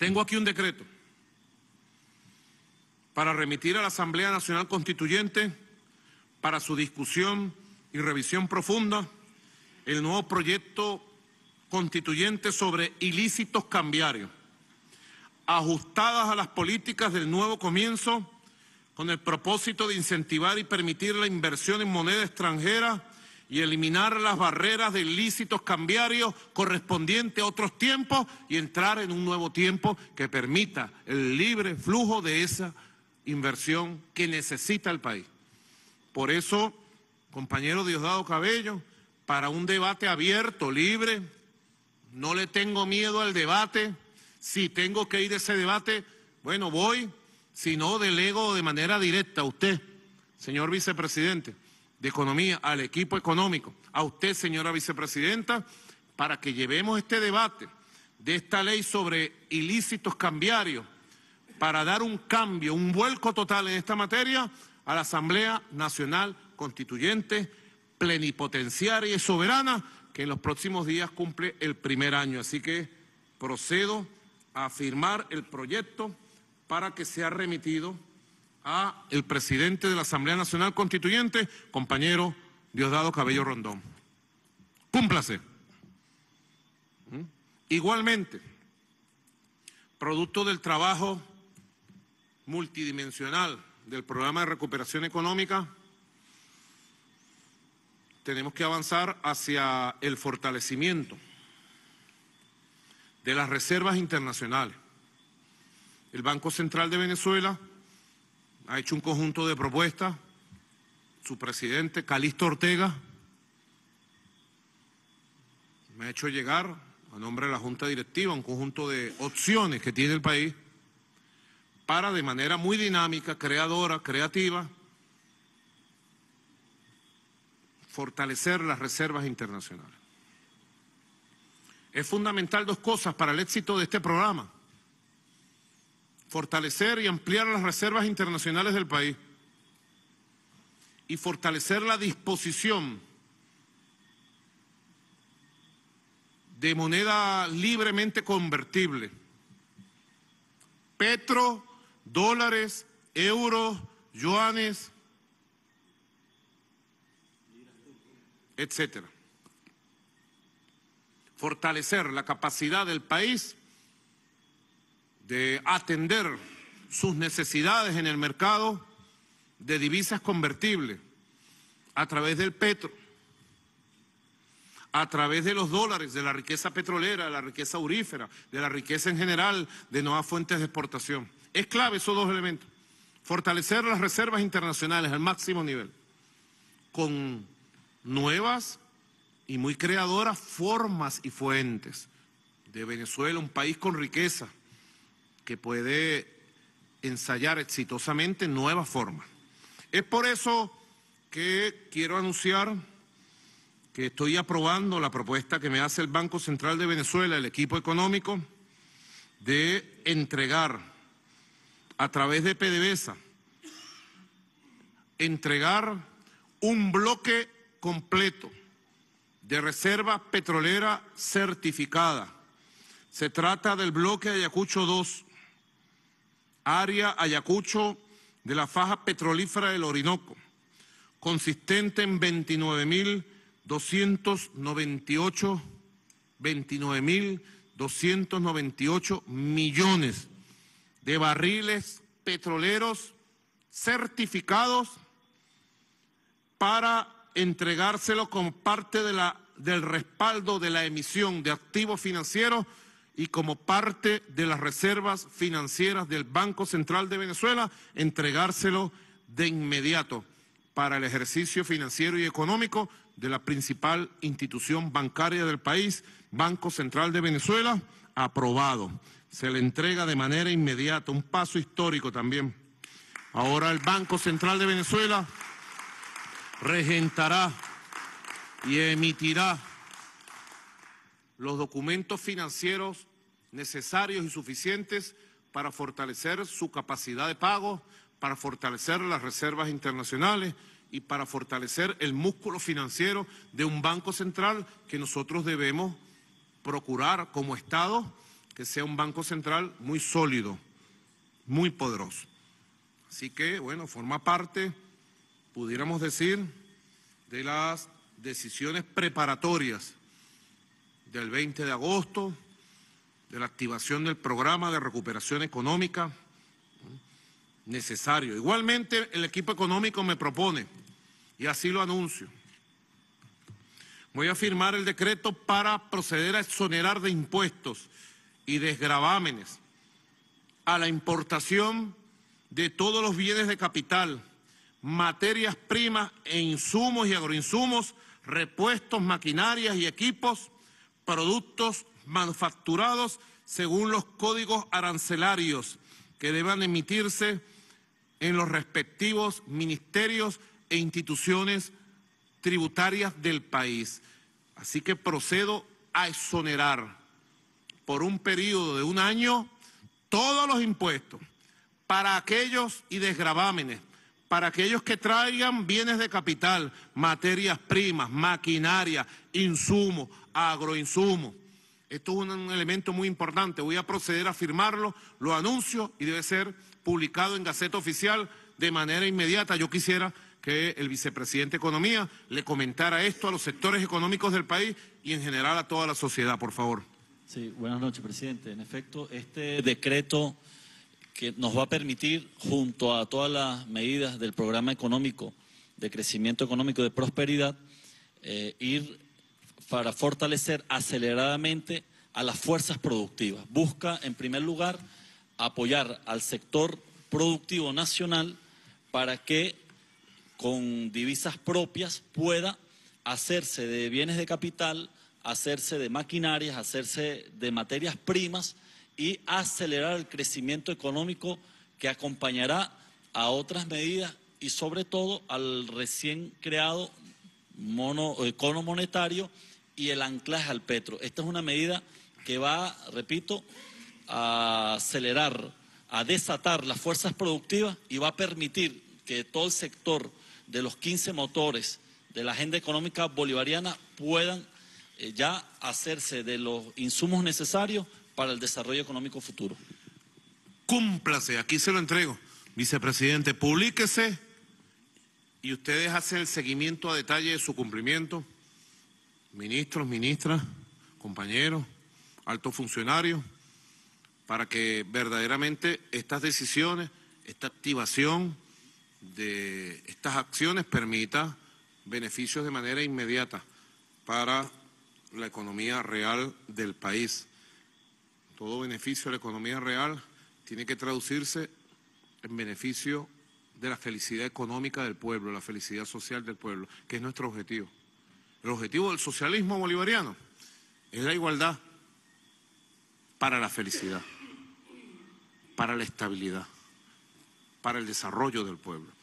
Tengo aquí un decreto para remitir a la Asamblea Nacional Constituyente para su discusión y revisión profunda el nuevo proyecto constituyente sobre ilícitos cambiarios, ajustadas a las políticas del nuevo comienzo con el propósito de incentivar y permitir la inversión en moneda extranjera y eliminar las barreras de ilícitos cambiarios correspondientes a otros tiempos y entrar en un nuevo tiempo que permita el libre flujo de esa inversión que necesita el país. Por eso, compañero Diosdado Cabello, para un debate abierto, libre, no le tengo miedo al debate. Si tengo que ir a ese debate, bueno, voy, si no, delego de manera directa a usted, señor vicepresidente de Economía, al equipo económico, a usted, señora vicepresidenta, para que llevemos este debate de esta ley sobre ilícitos cambiarios para dar un cambio, un vuelco total en esta materia a la Asamblea Nacional Constituyente, plenipotenciaria y soberana, que en los próximos días cumple el primer año. Así que procedo a firmar el proyecto para que sea remitido a el presidente de la Asamblea Nacional Constituyente, compañero Diosdado Cabello Rondón. Cúmplase. ¿Mm? Igualmente, producto del trabajo multidimensional del programa de recuperación económica, tenemos que avanzar hacia el fortalecimiento de las reservas internacionales. El Banco Central de Venezuela ha hecho un conjunto de propuestas, su presidente Calixto Ortega me ha hecho llegar a nombre de la Junta Directiva un conjunto de opciones que tiene el país para de manera muy dinámica, creadora, creativa, fortalecer las reservas internacionales. Es fundamental dos cosas para el éxito de este programa fortalecer y ampliar las reservas internacionales del país y fortalecer la disposición de moneda libremente convertible, petro, dólares, euros, yuanes, etcétera. Fortalecer la capacidad del país de atender sus necesidades en el mercado de divisas convertibles a través del petro, a través de los dólares, de la riqueza petrolera, de la riqueza aurífera, de la riqueza en general, de nuevas fuentes de exportación. Es clave esos dos elementos. Fortalecer las reservas internacionales al máximo nivel, con nuevas y muy creadoras formas y fuentes de Venezuela, un país con riqueza, que puede ensayar exitosamente nuevas formas. Es por eso que quiero anunciar que estoy aprobando la propuesta que me hace el Banco Central de Venezuela, el equipo económico, de entregar a través de PDVSA, entregar un bloque completo de reserva petrolera certificada. Se trata del bloque Ayacucho 2, área Ayacucho de la faja petrolífera del Orinoco, consistente en 29.298 29.298 millones de barriles petroleros certificados para entregárselo como parte del respaldo de la emisión de activos financieros y como parte de las reservas financieras del Banco Central de Venezuela, entregárselo de inmediato para el ejercicio financiero y económico de la principal institución bancaria del país, Banco Central de Venezuela, aprobado. Se le entrega de manera inmediata, un paso histórico también. Ahora el Banco Central de Venezuela regentará y emitirá los documentos financieros necesarios y suficientes para fortalecer su capacidad de pago, para fortalecer las reservas internacionales y para fortalecer el músculo financiero de un banco central que nosotros debemos procurar como Estado que sea un banco central muy sólido, muy poderoso. Así que, bueno, forma parte, pudiéramos decir, de las decisiones preparatorias del 20 de agosto, de la activación del programa de recuperación económica necesario. Igualmente, el equipo económico me propone, y así lo anuncio, voy a firmar el decreto para proceder a exonerar de impuestos y desgravámenes a la importación de todos los bienes de capital, materias primas e insumos y agroinsumos, repuestos, maquinarias y equipos, productos manufacturados según los códigos arancelarios que deban emitirse en los respectivos ministerios e instituciones tributarias del país. Así que procedo a exonerar por un periodo de un año todos los impuestos para aquellos y desgravámenes, para aquellos que traigan bienes de capital, materias primas, maquinaria, insumos, agroinsumos esto es un elemento muy importante. Voy a proceder a firmarlo, lo anuncio y debe ser publicado en Gaceta Oficial de manera inmediata. Yo quisiera que el vicepresidente de Economía le comentara esto a los sectores económicos del país y en general a toda la sociedad, por favor. Sí, buenas noches, presidente. En efecto, este decreto que nos va a permitir, junto a todas las medidas del programa económico, de crecimiento económico, de prosperidad, eh, ir para fortalecer aceleradamente a las fuerzas productivas. Busca, en primer lugar, apoyar al sector productivo nacional para que con divisas propias pueda hacerse de bienes de capital, hacerse de maquinarias, hacerse de materias primas y acelerar el crecimiento económico que acompañará a otras medidas y sobre todo al recién creado mono, econo eh, monetario y el anclaje al petro. Esta es una medida que va, repito, a acelerar, a desatar las fuerzas productivas y va a permitir que todo el sector de los 15 motores de la agenda económica bolivariana puedan eh, ya hacerse de los insumos necesarios para el desarrollo económico futuro. Cúmplase, aquí se lo entrego. Vicepresidente, publíquese y ustedes hacen el seguimiento a detalle de su cumplimiento ministros, ministras, compañeros, altos funcionarios, para que verdaderamente estas decisiones, esta activación de estas acciones permita beneficios de manera inmediata para la economía real del país. Todo beneficio de la economía real tiene que traducirse en beneficio de la felicidad económica del pueblo, la felicidad social del pueblo, que es nuestro objetivo. El objetivo del socialismo bolivariano es la igualdad para la felicidad, para la estabilidad, para el desarrollo del pueblo.